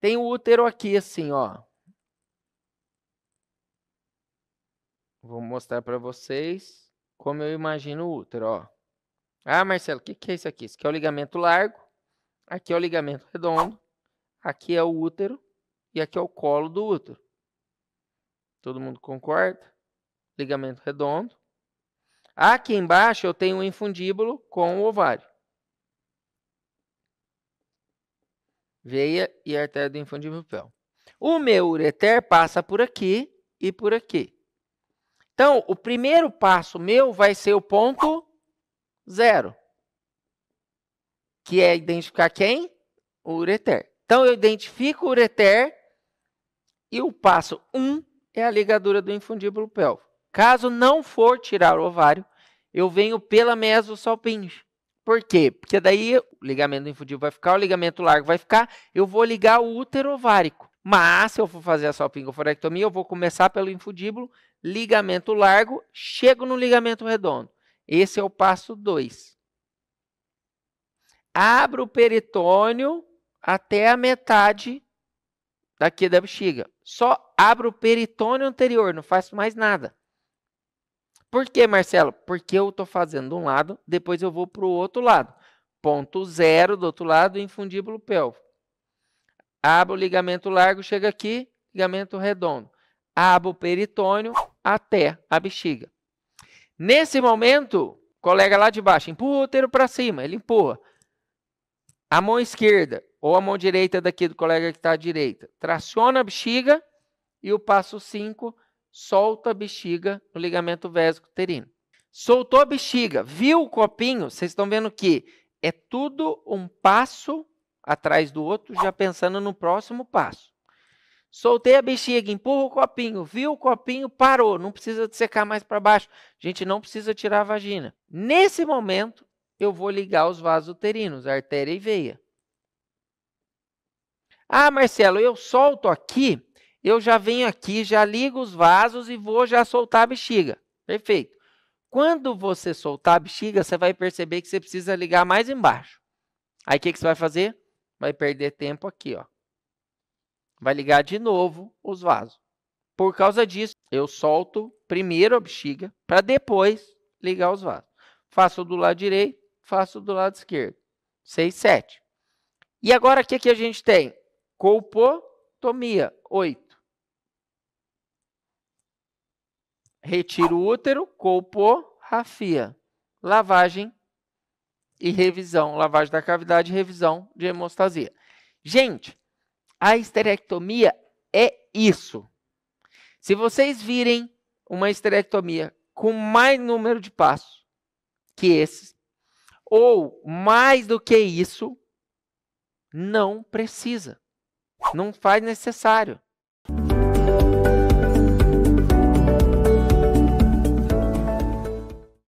Tem o útero aqui, assim, ó. Vou mostrar para vocês como eu imagino o útero, ó. Ah, Marcelo, o que, que é isso aqui? Isso aqui é o ligamento largo, aqui é o ligamento redondo, aqui é o útero e aqui é o colo do útero. Todo mundo concorda? Ligamento redondo. Aqui embaixo eu tenho o um infundíbulo com o ovário. veia e artéria do infundíbulo pélvico. O meu ureter passa por aqui e por aqui. Então, o primeiro passo meu vai ser o ponto zero, que é identificar quem? O ureter. Então, eu identifico o ureter e o passo 1 um é a ligadura do infundíbulo pélvico. Caso não for tirar o ovário, eu venho pela mesosalpinge. Por quê? Porque daí o ligamento infundido vai ficar, o ligamento largo vai ficar, eu vou ligar o útero ovárico. Mas se eu for fazer a salpingoforectomia, eu vou começar pelo infundíbulo, ligamento largo, chego no ligamento redondo. Esse é o passo 2. Abro o peritônio até a metade daqui da bexiga. Só abro o peritônio anterior, não faço mais nada. Por que, Marcelo? Porque eu estou fazendo um lado, depois eu vou para o outro lado. Ponto zero do outro lado, infundíbulo pélvico. Abro o ligamento largo, chega aqui, ligamento redondo. Abro o peritônio até a bexiga. Nesse momento, colega lá de baixo empurra o útero para cima, ele empurra. A mão esquerda ou a mão direita daqui do colega que está à direita traciona a bexiga e o passo 5 solta a bexiga no ligamento uterino. Soltou a bexiga, viu o copinho? Vocês estão vendo que é tudo um passo atrás do outro, já pensando no próximo passo. Soltei a bexiga, empurra o copinho, viu o copinho, parou, não precisa de secar mais para baixo. A gente não precisa tirar a vagina. Nesse momento, eu vou ligar os vasos uterinos, artéria e veia. Ah, Marcelo, eu solto aqui eu já venho aqui, já ligo os vasos e vou já soltar a bexiga. Perfeito. Quando você soltar a bexiga, você vai perceber que você precisa ligar mais embaixo. Aí o que, que você vai fazer? Vai perder tempo aqui, ó. Vai ligar de novo os vasos. Por causa disso, eu solto primeiro a bexiga para depois ligar os vasos. Faço do lado direito, faço do lado esquerdo. 6, 7. E agora o que, que a gente tem? Colpotomia, 8. retiro útero, colporrafia, lavagem e revisão, lavagem da cavidade e revisão de hemostasia. Gente, a esterectomia é isso. Se vocês virem uma esterectomia com mais número de passos que esses, ou mais do que isso, não precisa. Não faz necessário.